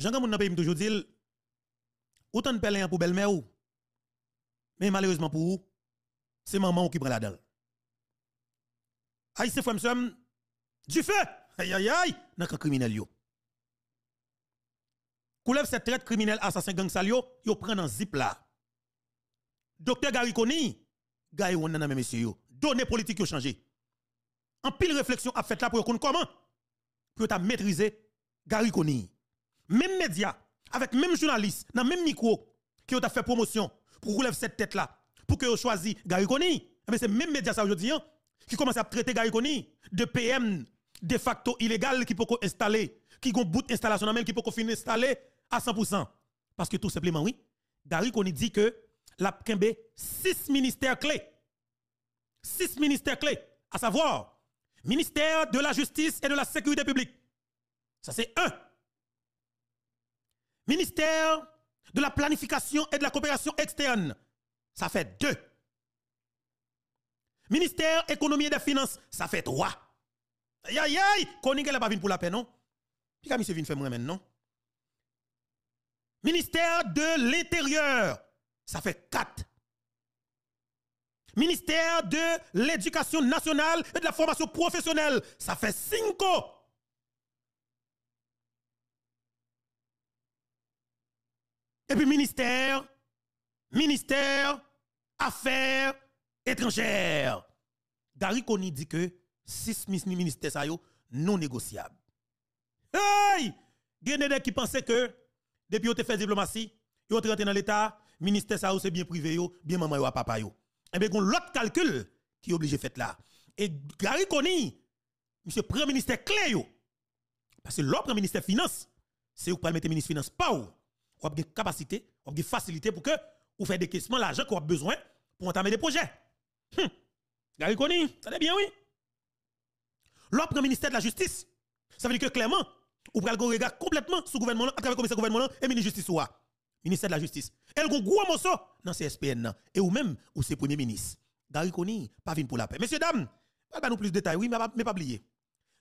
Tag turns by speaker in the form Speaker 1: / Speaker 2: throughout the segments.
Speaker 1: Jean Gamoun toujours dit, autant de pèlerin hein, pour belle-mère mais malheureusement pour vous, c'est maman qui prend la dalle. Aïe, c'est Fremsem, du feu! Aïe, aïe, aïe, nan qu'un criminel yo. Koulev, cette traite criminel assassin gang salio, yo prend un zip là. Docteur Gariconi, gay ou nan monsieur yo, politique politique, yo changé. En pile réflexion a fait là pour yon comment? Pour ta maîtriser Gariconi même média, avec même journaliste, dans même micro, qui ont fait promotion pour relever cette tête-là, pour que vous choisissez Gary eh ben, c'est même médias ça aujourd'hui hein, qui commence à traiter Gary de PM de facto illégal qui peut installer, qui ont bout installation, même qui peut finir installer à 100%. Parce que tout simplement, oui, Gary Coney dit que la six six ministères clés. Six ministères clés, à savoir ministère de la justice et de la sécurité publique. Ça c'est un ministère de la planification et de la coopération externe, ça fait deux. Ministère économie et des finances, ça fait trois. Aïe aïe aïe, n'est pas pour la paix, non? Puis vient faire maintenant. Ministère de l'Intérieur, ça fait quatre. Ministère de l'Éducation nationale et de la formation professionnelle, ça fait cinq. Et puis ministère, ministère, affaires étrangères. Gary Koni dit que six ministères ça non négociables. Hey! Genede qui pensait que depuis ont fait diplomatie, vous ont rentré dans l'état, ministère ça c'est bien privé yo, bien maman yo papa yo. Et eh bien gon l'autre calcul qui est obligé faire là. Et Gary Koni, monsieur premier ministère clé yo. Parce que l'autre ministère finance, c'est vous pas mettre ministre finance pas ou ou a des capacités, ou avez des facilités pour que vous fassiez des caissements l'argent qu'on a besoin pour entamer des projets. Hum. Gary Koni, ça bien, oui. L'autre ministère de la Justice, ça veut dire que clairement, pouvez le regard complètement sous gouvernement à travers le commissaire gouvernement et ministre de justice le ministère de la justice elle gon gros morceau dans CSPN et ou même ou c'est premier ministre Gary Koni pas vine pour la paix messieurs dames pas nous plus de détails oui mais pas pas oublier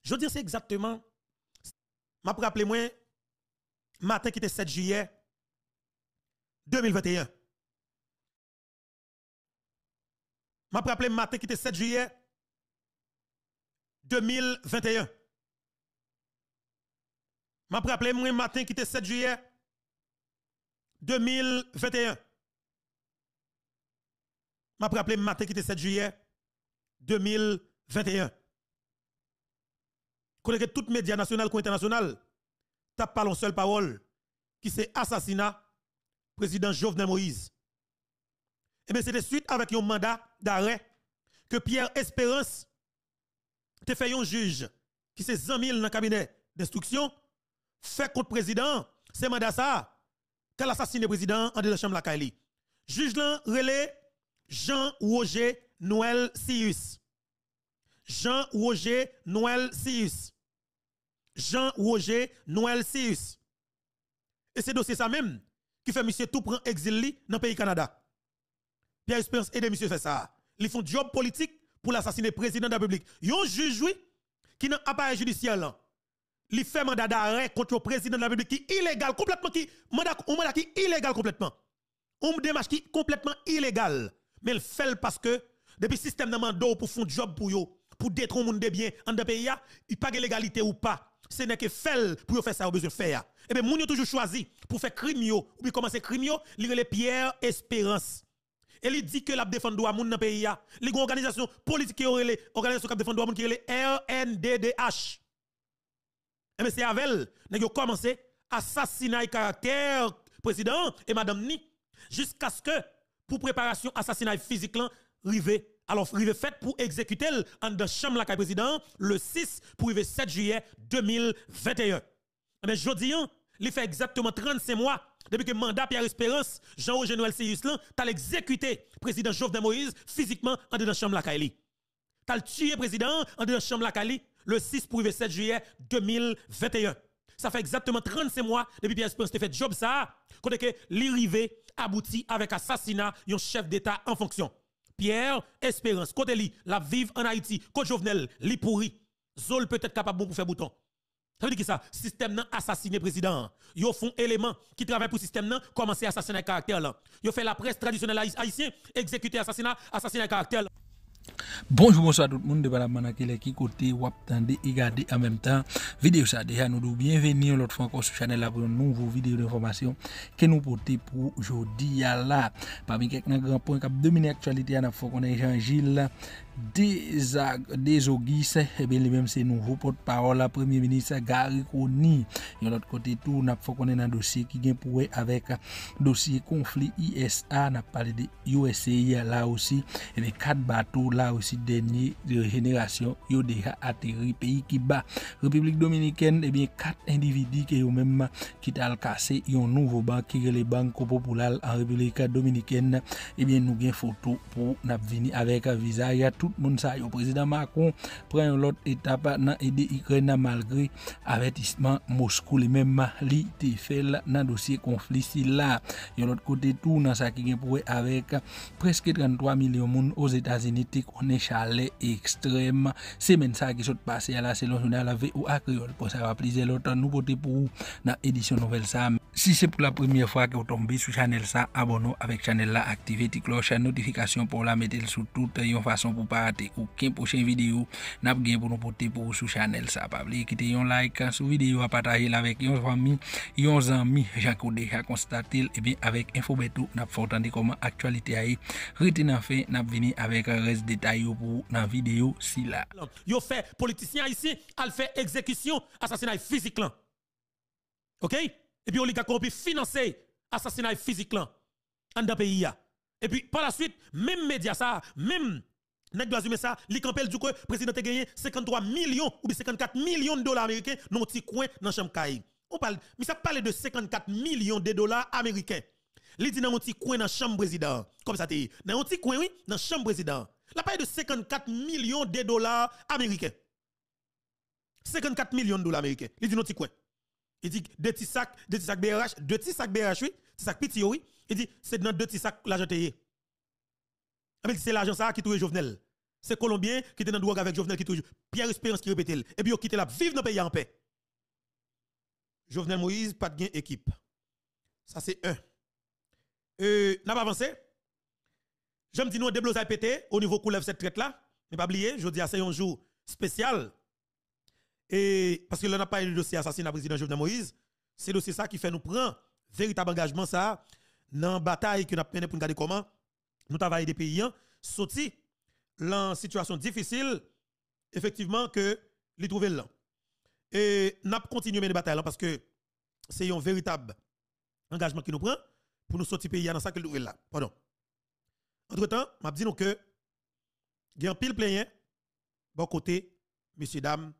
Speaker 1: je dire, c'est exactement m'a rappelé moi matin qui était 7 juillet 2021. Je me rappelle matin qui était 7 juillet 2021. Je me rappelle moi matin qui était 7 juillet 2021. Je me rappelle matin qui était 7 juillet 2021. Connais que toutes les médias nationales ou internationales pas une seule parole qui s'est assassinat président Jovenel Moïse. Et eh bien, c'était suite avec un mandat d'arrêt que Pierre Espérance te fait un juge qui s'est 100 dans le cabinet d'instruction, fait contre président, c'est mandat ça, qu'elle assassine le président en de la chambre la Juge là, relais Jean-Roger Noël Sius. Jean-Roger Noël Sius. Jean-Roger Noël Sius. Et c'est dossier ça même qui fait monsieur tout prend exil dans le pays Canada. Pierre et des monsieur fait ça. Ils font job politique pour l'assassiner président de la République. Yon juge qui n'a appareil judiciaire là. Il fait mandat d'arrêt contre le président de la République qui est illégal complètement qui mandat un mandat qui illégal complètement. Un démarche qui complètement illégal. Mais il fait parce que depuis le système de mandat pour font job pour eux, pour détruire monde de en de pays il pas légalité ou pas c'est n'est que faire pour faire ça au besoin faire et eh bien moun toujours choisi pour faire crime ou bien commencer crime yo les Pierre Espérance et il dit que la défendre droit moun dans pays a les organisation politique qui les organisation qui défendre droit moun qui les RNDDH et eh bien c'est avec elle ont commencé à assassinat caractère président et madame ni jusqu'à ce que pour préparation assassinat physique là rivé alors, il fait pour exécuter en de chambre la président le 6 pour 7 juillet 2021. Mais je dis, hein, il fait exactement 36 mois depuis que le mandat de Pierre Espérance, Jean-Roger Noël Sirius, t'as exécuté président Jovenel Moïse physiquement en de chambre la Kaili. T'a tué président en de chambre la Kaili le 6 pour 7 juillet 2021. Ça fait exactement 36 mois depuis que Pierre Espérance a fait job ça. Quand que l'irrivé aboutit avec assassinat un chef d'État en fonction. Pierre Espérance, côté li, la vive en Haïti, côté Jovenel, li pourri. Zol peut-être capable pour faire bouton. Ça veut dire que ça, système nan assassiné président. Yo font élément qui travaille pour système nan, commencer à assassiner caractère là. Yo fait la presse traditionnelle haïtienne, exécuter assassinat, assassiner caractère.
Speaker 2: Bonjou mounso a tout moun, depan a man a kele ki kote, wap tande, igade, an menm tan, videyo sa dejan nou dou, bienveni ou lot fwa ankon sou chanel la pou nouvo videyo de informasyon ke nou pote pou jodi ya la. Pa mi kek nan granpon kap 2 mini aktualite ya nan fwa konen Jean-Gilles la. des et eh bien les mêmes, c'est nouveau porte-parole la Premier ministre Gary Kony. Et de l'autre côté, tout, n'a pas qu'on un dossier qui vient pour avec euh, dossier conflit ISA, n'a pas parlé de USA eh, là aussi, et les quatre bateaux là aussi, dernier de génération, ils ont déjà atterri pays qui bat. République dominicaine, et eh bien quatre individus qui ont même euh, quitté le cassé, ils un nouveau banque qui est les banques populaires en République dominicaine, et bien nous avons une photo pour venir avec un euh, visage à tout tout le président Macron prend l'autre étape dans aider Ukraine malgré avertissement Moscou les même li te fait dans dossier conflit si là Yon l'autre côté tout dans ça qui pour avec presque 33 millions de monde aux États-Unis qu'on on chalet extrême même ça qui s'est passé à la selon ve ou pour ça va plaisir l'autre nous voter pour dans édition nouvelle sam si c'est pour la première fois que vous tombez sur Chanel ça abonnez avec chanel la activez la cloche notification pour la mettre sur toutes une façon pour pas rate ou ken prochaine vidéo n'a gen pour nous porter pour sous channel ça pas oublier quitter un like sous vidéo à partager avec yon famille yon amis j'ai déjà constaté et bien avec info beto n'a pas entendre comment actualité a été e. en fin n'a venir avec reste détail pour la vidéo si là
Speaker 1: yo fait politicien ici al fait exécution assassinat physique là OK et puis on a corrompu financer assassinat physique là en dans pays Et puis par la suite, même médias ça, même Nèg doit ça, li du coup président a gagné 53 millions ou 54 millions de dollars américains dans petit coin dans chambre caille. On parle, mais ça parle de 54 millions de dollars américains. Li dit dans un petit coin dans chambre président. Comme ça te Dans un petit coin oui, dans chambre président. La paye de 54 millions de dollars américains. 54 millions de dollars américains. Il dit dans un petit coin. Il dit deux petits sacs, deux petits sacs BRH, deux petits sacs BRH oui, petits sacs petit oui. Il dit c'est dans deux petits sacs l'argent c'est l'agence ça qui trouve Jovenel. C'est Colombien qui était dans le droit avec Jovenel qui touche Pierre Espérance qui répète. Et puis, ils quitté la Vive dans le pays en paix. Jovenel Moïse, pas de équipe. Ça, c'est un. Euh, n'a pas avancé. Je me dis, nous, débloquer pété au niveau coulève cette traite-là. Mais pas oublier, je dis, ah, c'est un jour spécial. Et parce que là, on n'a pas eu le dossier assassinat président Jovenel Moïse. C'est le dossier ça qui fait nous prendre véritable engagement ça dans la bataille que nous avons mené pour nous garder comment nous travaillons des pays, hein. sorti dans situation difficile, effectivement, que les trouver là. Et nous continuons mener bataille parce que c'est un véritable engagement qui nous prend pour nous sortir pays dans ça que nous là. Pardon. Entre-temps, m'a dit donc que il y un pile plein bon côté messieurs dames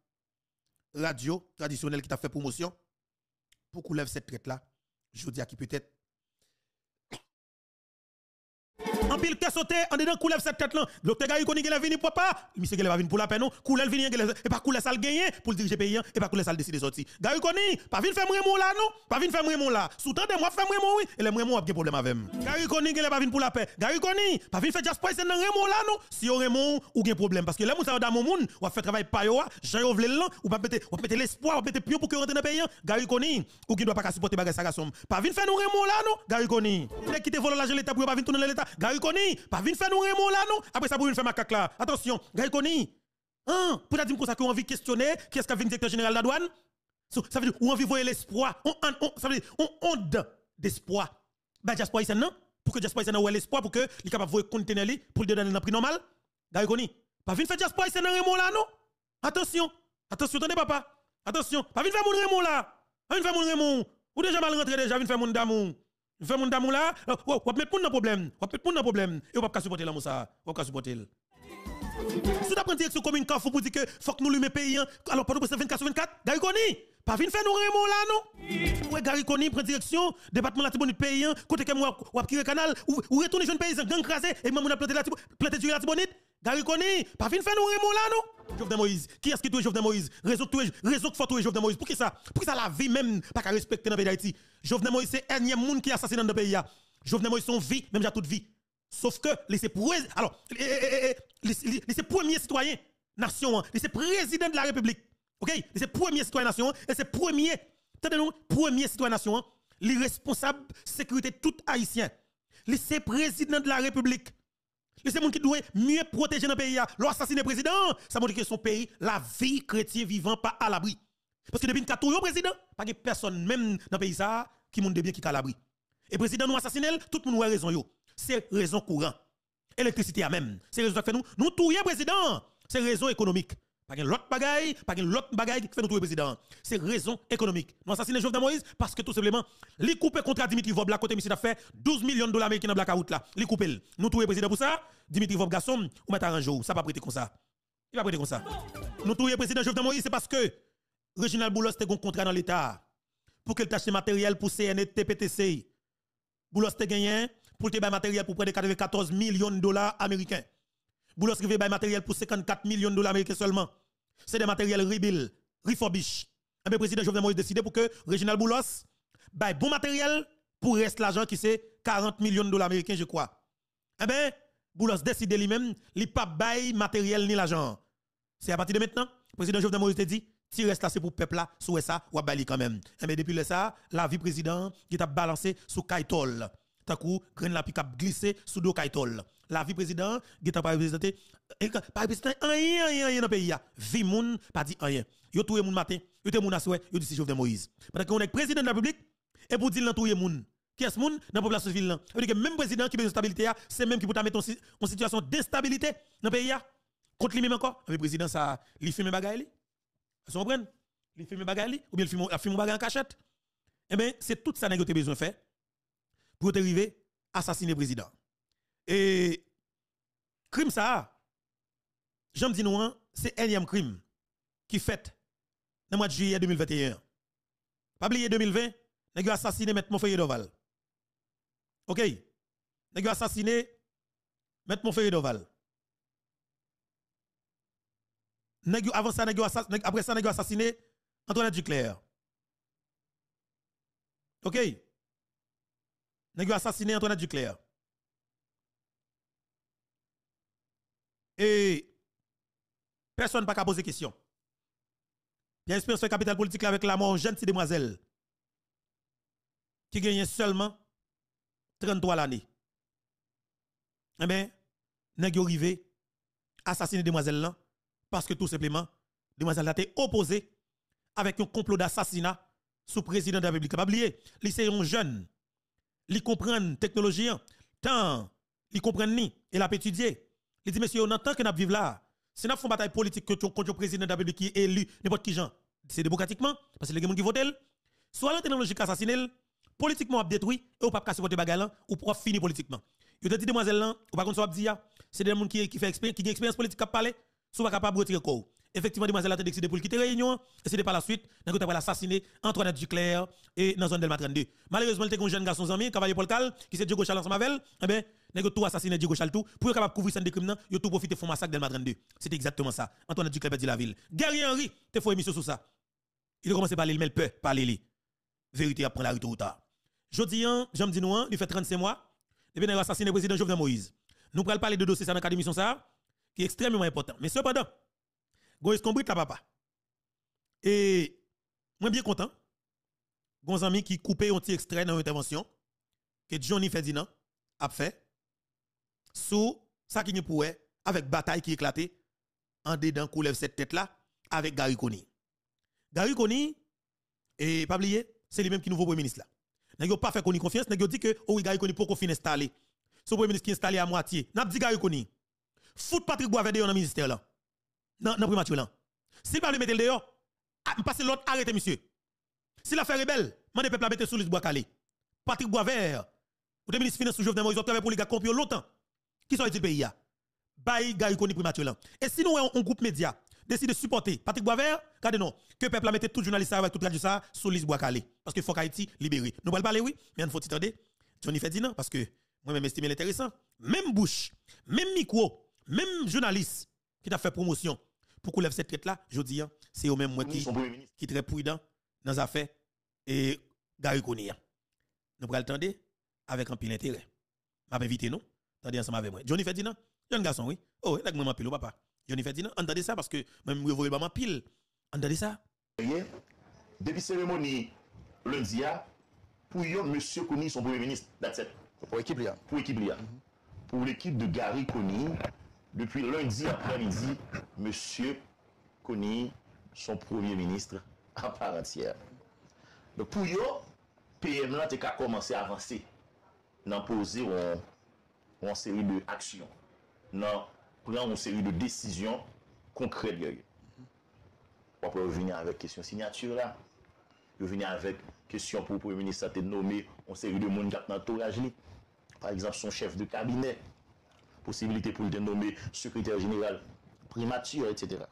Speaker 1: radio traditionnelle qui t'a fait promotion pour qu'on lève cette traite là. Je vous dis à qui peut-être En pile, qu'est sauté, en dedans, coulève cette tête là. L'autre gars, il connaît qu'il est venu pour pas. Monsieur qu'il est venu pour la peine, non. Coulève vient, et pas couler ça le gagner pour le diriger pays, et pas couler ça le décider sortir. Gars, il pas venu faire mon là, non. Pas venu faire mon là. sous de moi, faire mon oui. Et les mon a des problème avec Gars, il connaît qu'il est pas venu pour la paix. Gars, il pas venu faire just poison dans Raymond là, non. Si on Raymond, ou gain problème. Parce que là, ça dans mon monde, ou a fait travail pas yo, j'ai ouvre vle ou pas mettre, ou mettre l'espoir, ou mettre pion pour que rentre dans pays. Hein. Gars, il ou qui doit pas supporter bagage ça, Pas venu faire nous Raymond là, non. Gars, il connaît. Il quitté voler l'argent l'État pour pas venir tourner l'État pas faire nous remon là non. Après ça pour venir faire ma cac là. Attention, Gaïkoni. Hein, pour dire que ça qu'on envie questionner qui est-ce qu'a le directeur général de la douane Ça veut dire on vit voir l'espoir, on, on ça veut dire on honte d'espoir. Bah diaspora ici non pour que diaspora ici elle l'espoir pour que les capable voir conteneur pour le donner un prix normal. Gaïkoni, pas vint faire diaspora ici dans remon là non. Attention, attention attendez papa. Attention, pas venir faire mon remon là. Pas venir faire mon remon. Ou déjà mal rentré déjà, venir faire mon d'amour. 20 mon damou là, ou mettre moun nan problème, ou met moun nan problème, et ou pas supporter l'amour ça, ou pas supporter. Si tu prends direction commune Carrefour pour dire que faut que nous lui pays hein, alors pas nous 24 sur 24, Gary Koni, pas venir faire nous remon là non. Ouais Gary Koni prend direction département la Tibonite paysan, hein, côté que moi ou tirer canal ou retourner jeune paysan gang crasé et même on a planté la Tibonite, planté la Gary Koni, pas fin faire nous remon là non! Jovenel Moïse, qui est-ce qui touche Jovenel Moïse Réseau tout réseau qui Jovenel Moïse. Pour qui ça Pour ça la vie même pas qu'à respecter dans le pays d'Haïti Jovenel Moïse c'est un monde qui assassiné dans le pays. Jovenel Moïse son vie, même j'ai toute vie. Sauf que les alors les premiers citoyens nation, hein. les président de la République. OK Les premiers citoyens nation, hein. et c'est premier, tenez-nous, premier citoyen nation, hein. les responsables sécurité tout haïtien. Les président de la République les gens qui doivent mieux protéger dans le pays, hein. l'assassiner président, ça montre que son pays, la vie chrétienne vivant pas à l'abri. Parce que depuis que le président, pas de personne même dans le pays ça, qui monte bien qui est à l'abri. Et le président nous assassine, tout le monde a raison. Yo. C'est raison courant. Électricité à même. C'est raison que fait nous. Nous le président. C'est raison économique. Pas de l'autre bagaille, pas de l'autre bagaille qui fait nous président. C'est raison économique. Nous assassiné Jovenel Moïse parce que tout simplement, les contrat contre Dimitri Vob, la côté monsieur a fait 12 millions de dollars américains dans blackout là. Les couper. Nous le président pour ça. Dimitri Vob garçon, ou mettre un jour. Ça pas prêter comme ça. Il va prêter comme ça. Nous le président Jovenel Moïse, c'est parce que Reginald Boulos a un contrat dans l'État pour qu'il tâche matériel pour CNTPTC. TPTC. Boulos a gagné pour te matériel pour près de 94 millions de dollars américains. Boulos rivé bay matériel pour 54 millions de dollars américains seulement. C'est des matériels rebuild, refurbish. Le eh président Jovenel Moïse décide pour que Réginal Boulos bay bon matériel pour rester l'argent qui c'est 40 millions de dollars américains, je crois. Eh bien, Boulos décide lui-même, il pas bail matériel ni l'argent. C'est à partir de maintenant, le président Jovenel Moïse te dit, si reste là, pour le peuple là, sous ça, ou bali quand même. Eh depuis le ça, la vie président qui t'a balancé sous Kaitol. Takou, coup, la pique a glissé sous Kaitol la vie président, qui pas représenté, pas représenté rien, rien, rien dans le pays. Vie moun, pas dit rien. Yo tout moun matin, yo tout moun asoué, yo dit si Jovenel Moïse. que on est président de la République, et pour dire tout moun. Qui est-ce moun dans la population civile? Ça que même président qui besoin de stabilité, c'est même qui peut mettre en situation d'instabilité dans le pays. Contre lui-même encore, ah, le président, ça, il fait mes bagailles. Vous comprenez? Il fait mes bagailles, ou bien il fait mes en cachette. Eh bien, c'est tout ça que vous avez besoin de faire pour arriver à assassiner le président. Et crime ça, j'aime dis non, hein, c'est énième crime qui fait le mois de juillet 2021. Pas oublier 2020, nous assassiné M. Monfeuille Doval. Ok? Nous assassiné M. Monfeuille Doval. Avant ça, après ça, nous assassiné Antoinette Duclair. Ok? Nous assassiné Antoinette Duclair. Et personne n'a pas poser question. Il y a une politique avec la mort jeune demoiselle qui gagne seulement 33 l'année. Eh bien, n'a pas arrivé assassiner demoiselle là parce que tout simplement, demoiselle a été opposée avec un complot d'assassinat sous président de la République. Pas oublier, un jeune, il comprend technologie, tant il comprend ni, et a étudié. Il dit, monsieur, on entend que nous vivons là. Si nous faisons une bataille politique contre le président d'Abel qui est élu, n'importe qui, c'est démocratiquement, parce que les gens qui votent, soit politiquement, on détruit, et on peut pas supporter ou on finir politiquement. Il dit, demoiselle, là, ou par contre, on c'est des gens qui, ont une expérience politique qui parlent, sont pas de retirer Effectivement, demoiselle a décidé pour quitter la Réunion. Et c'était par la suite, nous avons assassiné Antoinette Duclair et dans la zone Delma 32. Malheureusement, il y a un jeune garçon, ami, Cavalier Polcal, qui c'est Diego Charles ensemble eh bien nous avons tout assassiné Diego Charles tout. Pour être capable de couvrir ces crimes, ils ont tout profité de massacre Delma 32. c'est exactement ça. Antoinette Duclerc perdit la ville. Guerrier Henry, tu fait émission sur ça. Il a commencé par l'île, mais peur, par li Vérité après la rue tout tard. Jodi, hein, j'aime dis nous, hein, il fait 35 mois, depuis nous assassiné le président Jovenel Moïse. Nous allons parler de dossier ça dans l'émission ça, qui est extrêmement important. Mais cependant, Goïs compris ta papa. Et moi bien content. Gon ami qui coupait un petit extrait dans l'intervention que Johnny Ferdinand a fait sous ça qui pouvait pourrait avec bataille qui éclate. en dedans coulève cette tête là avec Gary Koni. Gary Koni et pas oublier, c'est lui-même qui nouveau premier ministre là. N'a pas fait Koni confiance, n'a dit que oh oui Gary Koni pour qu'on finisse installé. Ce premier ministre qui est installé à moitié. N'a dit Gary Koni. Fout Patrick Boisverde dans le ministère là. Non, non, primature là. S'il le mettre dehors, ah, passer l'autre arrêtez monsieur. Si l'affaire est belle, mon peuple à mettre sous le bois calé. Patrick Boisvert, ou ministre finance sous Jovenel Moïse, ont travaillé pour les gars compio longtemps. Qui sont les pays là? gars primature Et si nous un groupe média décide de supporter Patrick Boisvert, regardez non, que le peuple a mettre tout journaliste avec tout radio ça sous le bois calé parce que faut qu'Haïti libéré. Nous pas parler oui, mais il faut attendre. Johnny non, parce que moi-même estime l'intéressant. Même bouche, même micro, même journaliste qui t'a fait promotion pour qu'on lève cette tête là, je dis, hein, c'est au même moi qui, qui très prudent dans les affaires et Gary Konia. Nous pourrons attendre avec un pile intérêt. M'a invité nous, attendez ensemble avec moi. Johnny Ferdinand, jeune garçon, oui. Oh, là, maman pile, papa. Johnny Ferdinand, entendez ça parce que même vous voyez maman pile. Entendez ça? Depuis cérémonie lundi, ah, pour yon, monsieur son premier ministre, that's it. Pour l'équipe Pour l'équipe mm-hmm. Pour l'équipe de Gary Kony, Depi lundi apre midi, monsye koni son premier ministre apare tièm. Pou yo, PM la te ka komanse avanse nan pose an seri de aksyon, nan pran an seri de desisyon konkret yo yo. Apo yo veni avèk kesyon sinyature la, yo veni avèk kesyon pou premier ministre sa te nome an seri de moun kat nan tolaj li. Par exemple, son chef de kabinet posibilite pou liten nombe sekreter genegal primatio et sèdera.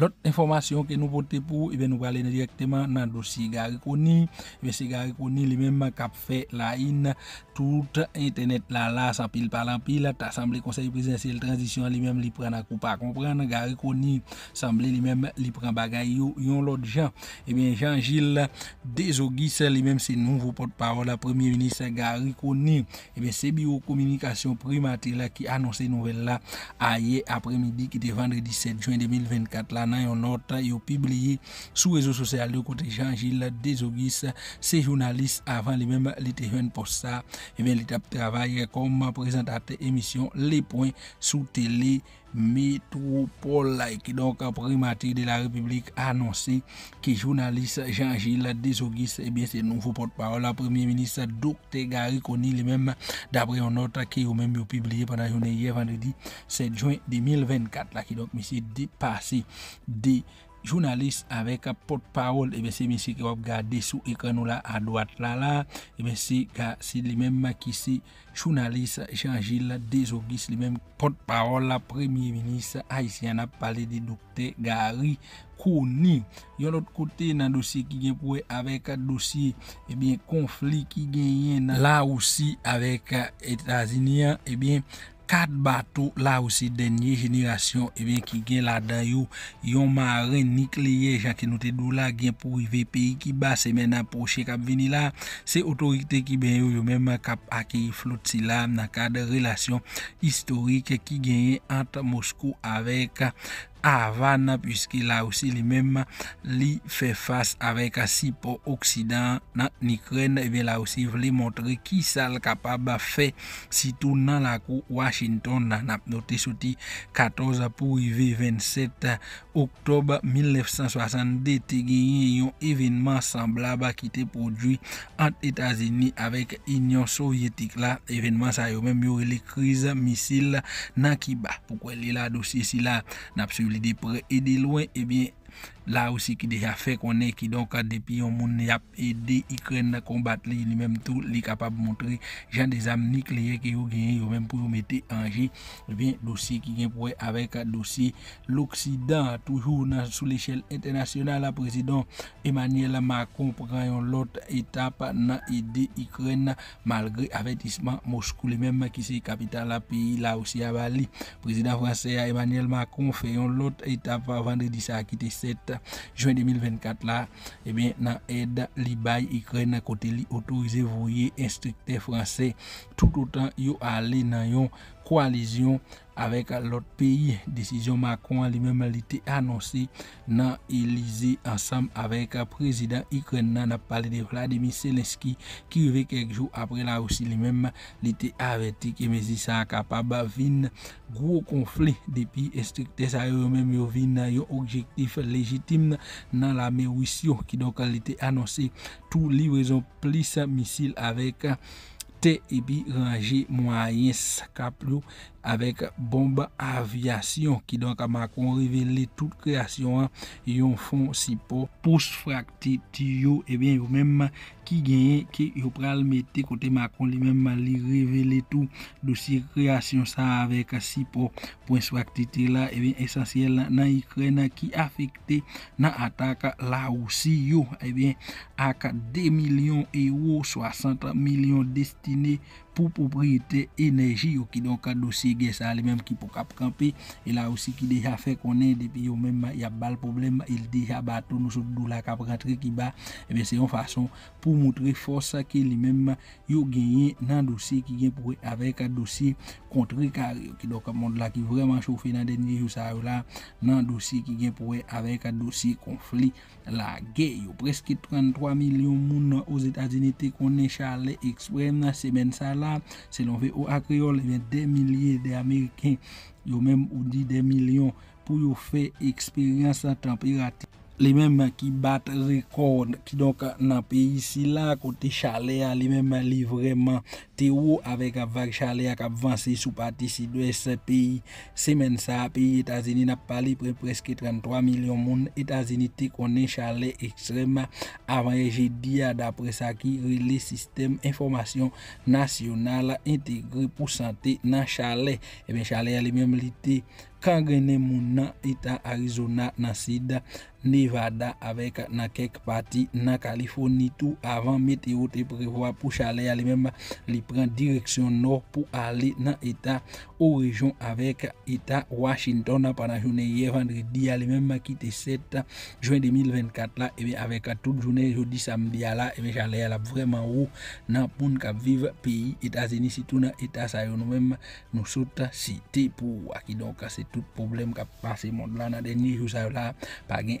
Speaker 2: L'ot informasyon ke nou pote pou, eh ibe nou pale nè direktèman nan dosi gari koni, eh ibe se gari koni li mèm kap fe la in, tout internet la la, sa pil palan pil, ta asamble konsèl presensèl transisyon li mèm li pran akou pa kompran, gari koni asamble li mèm li pran bagay yo, yon lot jan, eh ibe jan jil dezo gis, li mèm se nou vò pot pavò la premye vinise gari koni, ibe se biyo komunikasyon primatè la ki anonsè nouvel la a ye apre midi ki te vendredi 7 juan 2024 la, un autre, il a publié sur les réseaux sociaux le côté Jean-Gilles Desaugis, ses journalistes avant les mêmes, il était jeune pour ça, et bien l'étape travail comme présentateur émission Les Points sous télé métropole qui donc primaté de la République annoncé que journaliste Jean-Gilles Desaugis et eh bien c'est nouveau porte-parole la premier ministre Dr Gary Conil lui-même d'après un autre qui au même publié pendant la journée hier vendredi 7 juin 2024 là qui donc monsieur dépassé des journaliste avec un porte-parole, et eh bien c'est monsieur qui va sous écran là à droite là là, et eh bien c'est lui-même qui c'est journaliste Jean-Gilles Desogis lui-même porte-parole la premier ministre haïtienne a parlé du docteur Gary Kouni. Yon l'autre côté dans dossier qui est pour avec dossier et eh bien conflit qui gagne là aussi avec États-Unis et bien 4 batou la ou si denye jenerasyon e ben ki gen la dan yo yon mare nikleye jan ki nou te dou la gen pou vp ki bas e men aposhe kap vini la se otorite ki ben yo yo men kap ake yi flot si la nan ka de relasyon historike ki genye ant Moskou avek. avan na pwiske la wsi li menm li fe fas avek si po oksidan na nikren. Ibe la wsi vle montre ki sal kapab fe si tou nan la kou Washington na pnoti soti 14 pou v 27 oktob 1962 te gen yon evenman sembla ba ki te poujwi ant etazini avek inyon sovjetik la evenman sa yo menm yon li kriz misil na ki ba poukwen li la dosi si la na pwis les des prêts et des loin, et eh bien, là aussi qui déjà fait qu'on est qui donc depuis on moun y a aidé Ukraine à combattre lui même tout lui capable montrer j'ai des armes nucléaires qui ont gagné même pour mettre en jeu eh bien dossier qui vient pour avec dossier l'Occident toujours sous l'échelle internationale la président Emmanuel Macron prend l'autre étape dans aider Ukraine malgré avertissement Moscou les même qui c'est la pays là aussi à Bali président français Emmanuel Macron fait l'autre étape vendredi ça qui était 7 juin 2024 là et eh bien dans aide li bay Ukraine côté li autorisé voyer instructeur français tout autant yo aller dans une coalition avec l'autre pays. Décision Macron lui-même a été annoncée dans l'Élysée ensemble avec le président ukrainien n'a parlé de Vladimir Zelensky qui avait quelques jours après là aussi lui-même été averti que mais ça capable vin gros conflit depuis stricté ça même yo un objectif légitime dans la mer qui donc a été annoncé tout livraison plus missiles avec te ibi e ranji mwa yin sakap nou avek bomba avyasyon ki donk a makon revele tout kreasyon yon fon sipo posfrakti ti yo ebyen yo menman ki genye ki yo pral mette kote makon li menman li revele tout dosi kreasyon sa avek sipo posfrakti ti la ebyen esansyel nan ikre nan ki afekte nan ataka la ou si yo ebyen ak 2 milyon euro 60 milyon destine pou propriyete enerji yo ki don ka dosi gen sa li menm ki pou kap kampi e la ou si ki deja fe konen depi yo menm ya bal problem il deja batou nou sou do la kap kampi ki ba, e ben se yon fason pou moutre fosa ki li menm yo genye nan dosi ki gen pou avek a dosi kontri kar yo ki do ka mond la ki vreman choufi nan den gen yo sa yo la nan dosi ki gen pou avek a dosi konfli la gen yo preski 33 milyon moun nan ou zetazinite konen chale ekspremen se men sa la Se nou ve eh ou akriol, ven den milyer de Ameriken yo menm ou di den milyon pou yo fe eksperyansan temperatik. Li menman ki bat rekord ki donk nan peyi si la kote chale a li menman li vreman te ou avèk avèk chale a kap vansi sou pati si do ese peyi semen sa peyi Etazeni na pali pre preske 33 milyon moun. Etazeni te konen chale ekstrem a avèk je di a dapre sa ki rile sistem informasyon nasyonal integri pou sante nan chale. Emen chale a li menman li te avèk. Quand moun nan Eta Arizona nan Sida, Nevada avec nan kek pati nan Californie, avant avan meteo te prevoa pou chale ale li li nord pour aller pou ale nan Eta Oregon avec Washington pendant la journée hier vendredi a li qui ki 7 juin 2024 la toute avec tout jounen jodi la ebe chale a la vreman ou nan poun kap vive peyi Eta Zeni sitou nan Eta Sayon nou mèm nou sot si te tout problème qui a passé monde là dans dernier jour ça là pas rien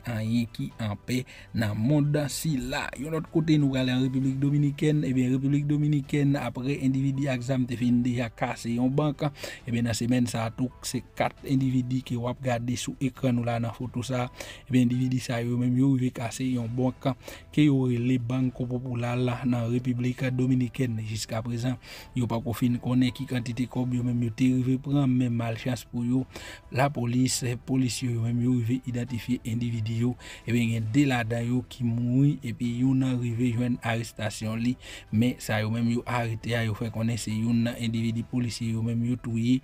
Speaker 2: qui en paix dans monde si là de l'autre côté nous allons en République dominicaine et eh bien République dominicaine après individu exam te fin déjà cassé en banque et eh bien dans semaine ça tout c'est quatre individus qui ont regardé sous écran nous là dans photo ça et eh bien individu ça yo même eu casser en banque qui aurait les banques populaires là dans République dominicaine jusqu'à présent yo pas fin connaît qui quantité comme même même yo arrivé prendre même malchance pour yo la police, les policiers, même ils veulent identifier individu, et eh bien un déladan yo qui mourit et puis yo n'a arrivé une arrestation li, mais ça yo même yo arrêté a yo fait connaître c'est un individu policier yo même yo tué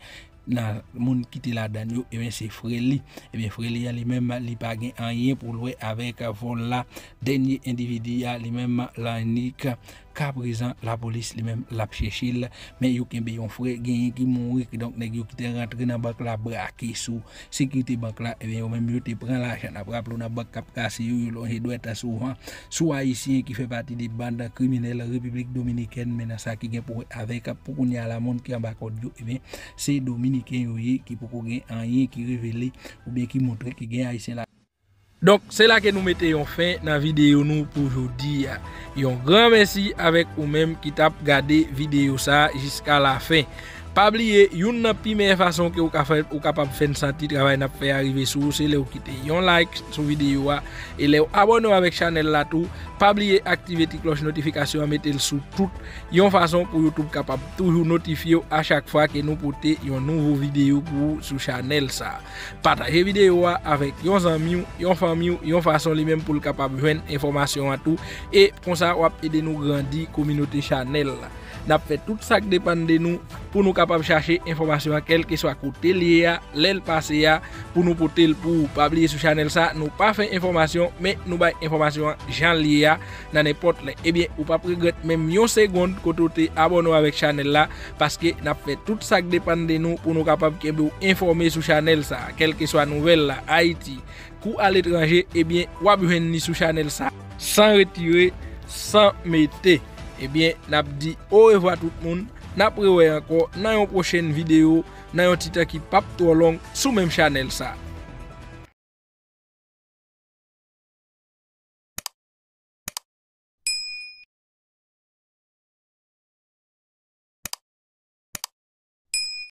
Speaker 2: la moun qui était la dans yo et eh bien c'est Freli et eh bien Freli a lui-même li pa gen rien pour louer avec euh, vol la dernier individu a lui-même la nique ka présent la police lui-même l'a mais yo y yon frère qui mouri donc nèg qui est rentré dans banque la braqué sous sécurité eh prend l'argent banque souvent haïtien qui fait partie des bandes criminelles République dominicaine ça qui avec pour a la monde qui en eh c'est dominicain qui pour ou bien qui montre qui gagne haïtien Donk, se la ke nou mette yon fin nan videyo nou pou jodi ya. Yon gran mersi avek ou menm ki tap gade videyo sa jiska la fin. Pabliye, yon nan pime fason ke ou kapab fen santi travay nan prey arive sou, se le ou kite yon like sou videyo a, e le ou abonou avèk chanel la tou, pabliye aktive ti kloche notifikasyon a metel sou tout, yon fason pou Youtube kapab toujou notifyo a chak fwa ke nou pote yon nouvo videyo kou sou chanel sa. Pataje videyo a avèk yon zanmi ou, yon fami ou, yon fason li men pou l kapab ven informasyon a tou, e konsa wap ede nou grandi kominote chanel la. Nap fe tout sak depande de nou pou nou kapab chache informasyon kelke swa koute liye ya, lèl pase ya, pou nou pote l pou ou pa bliye sou chanel sa. Nou pa fe informasyon, men nou bay informasyon jan liye ya nan epote le. Ebyen ou pa preget men mion segonde kote ou te abono avèk chanel la, paske nap fe tout sak depande de nou pou nou kapab kembe ou informe sou chanel sa. Kelke swa nouvel la, Haiti, kou al etranje, ebyen wab yon ni sou chanel sa, san retire, san mette. Ebyen, nabdi o eva tout moun, naprewe anko na yon pwoshen videyo na yon titaki pap to long sou mem chanel sa.